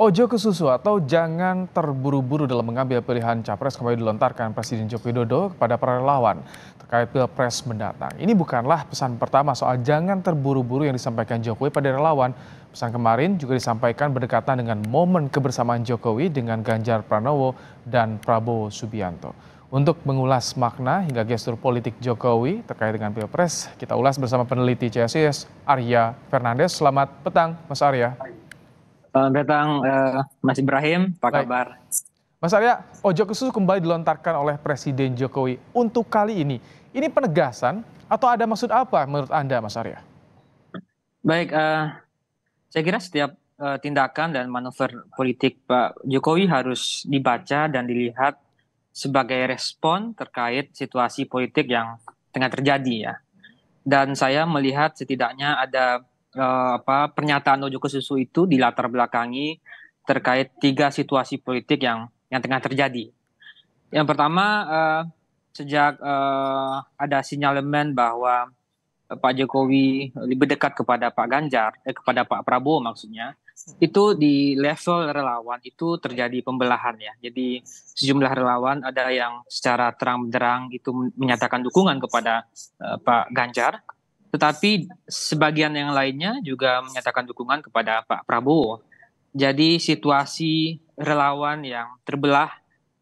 Ojo ke susu atau jangan terburu-buru dalam mengambil pilihan capres kembali dilontarkan Presiden Joko Widodo kepada para relawan terkait pilpres mendatang. Ini bukanlah pesan pertama soal jangan terburu-buru yang disampaikan Jokowi pada relawan. Pesan kemarin juga disampaikan berdekatan dengan momen kebersamaan Jokowi dengan Ganjar Pranowo dan Prabowo Subianto. Untuk mengulas makna hingga gestur politik Jokowi terkait dengan pilpres, kita ulas bersama peneliti CSIS Arya Fernandez. Selamat petang, Mas Arya. Selamat datang uh, Mas Ibrahim, apa Baik. kabar? Mas Arya, ojok khusus kembali dilontarkan oleh Presiden Jokowi untuk kali ini. Ini penegasan atau ada maksud apa menurut Anda, Mas Arya? Baik, uh, saya kira setiap uh, tindakan dan manuver politik Pak Jokowi harus dibaca dan dilihat sebagai respon terkait situasi politik yang tengah terjadi ya. Dan saya melihat setidaknya ada uh, apa pernyataan Ojo Kesusu itu dilatar belakangi terkait tiga situasi politik yang yang tengah terjadi. Yang pertama uh, sejak uh, ada sinyalemen bahwa Pak Jokowi lebih dekat kepada Pak Ganjar, eh, kepada Pak Prabowo maksudnya, itu di level relawan itu terjadi pembelahan ya. Jadi sejumlah relawan ada yang secara terang-benderang itu menyatakan dukungan kepada uh, Pak Ganjar, tetapi sebagian yang lainnya juga menyatakan dukungan kepada Pak Prabowo. Jadi situasi relawan yang terbelah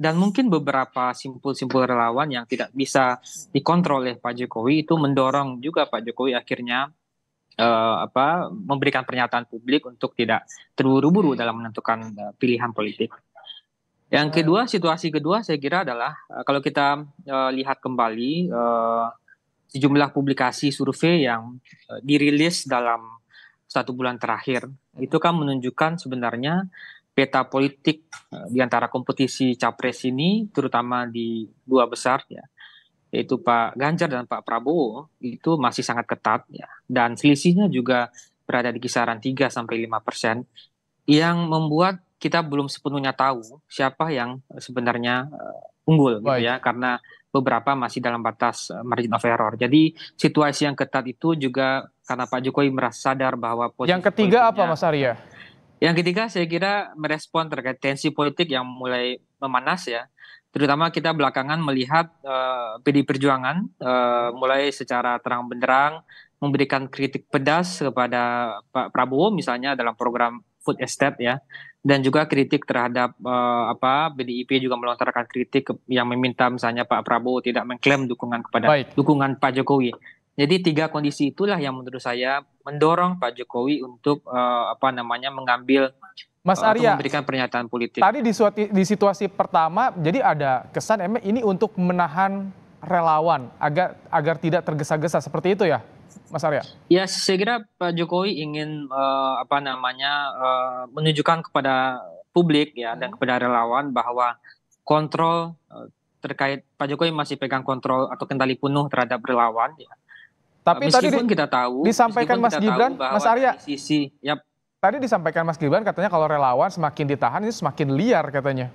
dan mungkin beberapa simpul-simpul relawan yang tidak bisa dikontrol oleh Pak Jokowi itu mendorong juga Pak Jokowi akhirnya uh, apa memberikan pernyataan publik untuk tidak terburu-buru dalam menentukan uh, pilihan politik. Yang kedua, situasi kedua saya kira adalah uh, kalau kita uh, lihat kembali uh, sejumlah publikasi survei yang eh, dirilis dalam satu bulan terakhir hmm. itu kan menunjukkan sebenarnya peta politik uh, di antara kompetisi capres ini terutama di dua besar ya yaitu Pak Ganjar dan Pak Prabowo itu masih sangat ketat ya dan selisihnya juga berada di kisaran 3 sampai 5 persen yang membuat kita belum sepenuhnya tahu siapa yang eh, sebenarnya uh, unggul gitu Baik. gitu ya karena beberapa masih dalam batas eh, margin of error. Jadi situasi yang ketat itu juga karena Pak Jokowi merasa sadar bahwa posisi Yang ketiga apa Mas Arya? Yang ketiga saya kira merespon terkait tensi politik yang mulai memanas ya. Terutama kita belakangan melihat uh, eh, PD Perjuangan uh, mulai secara terang benderang memberikan kritik pedas kepada Pak Prabowo misalnya dalam program food estate ya dan juga kritik terhadap uh, apa BDIP juga melontarkan kritik yang meminta misalnya Pak Prabowo tidak mengklaim dukungan kepada Baik. dukungan Pak Jokowi. Jadi tiga kondisi itulah yang menurut saya mendorong Pak Jokowi untuk uh, apa namanya mengambil Mas eh, Arya, memberikan pernyataan politik. Tadi di, suati, di situasi pertama, jadi ada kesan emang ini untuk menahan relawan agar agar tidak tergesa-gesa seperti itu ya? Mas Arya? Ya, saya kira Pak Jokowi ingin uh, apa namanya uh, menunjukkan kepada publik ya hmm. dan kepada relawan bahwa kontrol uh, terkait Pak Jokowi masih pegang kontrol atau kendali penuh terhadap relawan ya. Tapi meskipun tadi di, kita tahu disampaikan Mas Gibran, Mas Arya sisi ya, Tadi disampaikan Mas Gibran katanya kalau relawan semakin ditahan ini semakin liar katanya.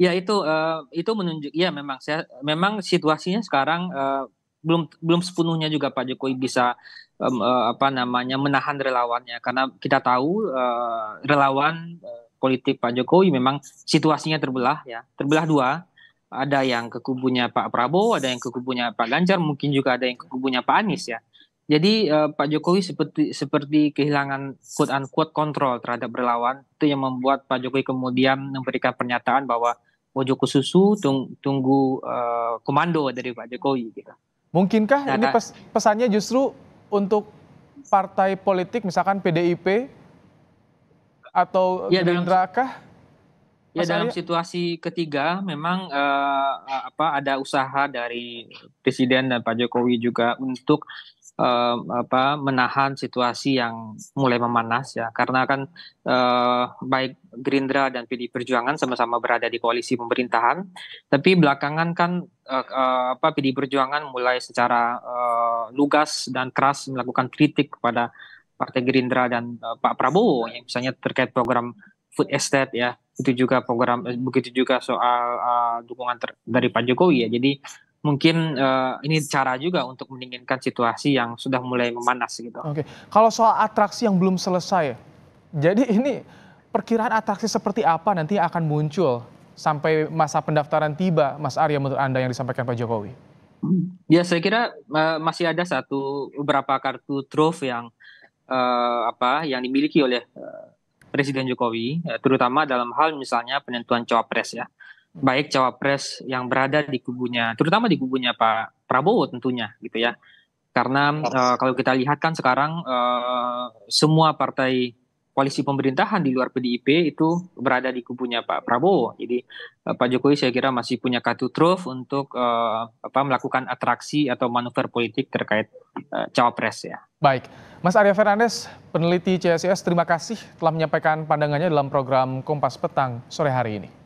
Ya itu uh, itu menunjuk ya memang saya memang situasinya sekarang uh, belum belum sepenuhnya juga Pak Jokowi bisa um, uh, apa namanya menahan relawannya karena kita tahu uh, relawan uh, politik Pak Jokowi memang situasinya terbelah ya terbelah dua ada yang ke kubunya Pak Prabowo ada yang ke kubunya Pak Ganjar mungkin juga ada yang ke kubunya Pak Anies ya jadi uh, Pak Jokowi seperti seperti kehilangan quote unquote kontrol terhadap relawan itu yang membuat Pak Jokowi kemudian memberikan pernyataan bahwa Mojoku susu tung, tunggu uh, komando dari Pak Jokowi gitu. Mungkinkah nah, ini pes pesannya justru untuk partai politik misalkan PDIP atau ya, Gerindra kah? Ya dalam situasi ketiga memang uh, apa ada usaha dari Presiden dan Pak Jokowi juga untuk uh, apa menahan situasi yang mulai memanas ya karena kan uh, baik Gerindra dan PD Perjuangan sama-sama berada di koalisi pemerintahan tapi belakangan kan uh, uh, apa PD Perjuangan mulai secara uh, lugas dan keras melakukan kritik kepada Partai Gerindra dan uh, Pak Prabowo yang misalnya terkait program food estate ya itu juga program begitu juga soal uh, dukungan dari Pak Jokowi ya jadi mungkin uh, ini cara juga untuk mendinginkan situasi yang sudah mulai memanas gitu. Oke, kalau soal atraksi yang belum selesai, jadi ini perkiraan atraksi seperti apa nanti akan muncul sampai masa pendaftaran tiba, Mas Arya menurut Anda yang disampaikan Pak Jokowi? Ya saya kira uh, masih ada satu beberapa kartu truf yang uh, apa yang dimiliki oleh uh, Presiden Jokowi, terutama dalam hal misalnya penentuan cawapres ya baik cawapres yang berada di kubunya, terutama di kubunya Pak Prabowo tentunya gitu ya. Karena uh, kalau kita lihat kan sekarang uh, semua partai koalisi pemerintahan di luar PDIP itu berada di kubunya Pak Prabowo. Jadi uh, Pak Jokowi saya kira masih punya kartu truf untuk uh, apa melakukan atraksi atau manuver politik terkait uh, cawapres ya. Baik, Mas Arya Fernandes, peneliti CSIS, terima kasih telah menyampaikan pandangannya dalam program Kompas Petang sore hari ini.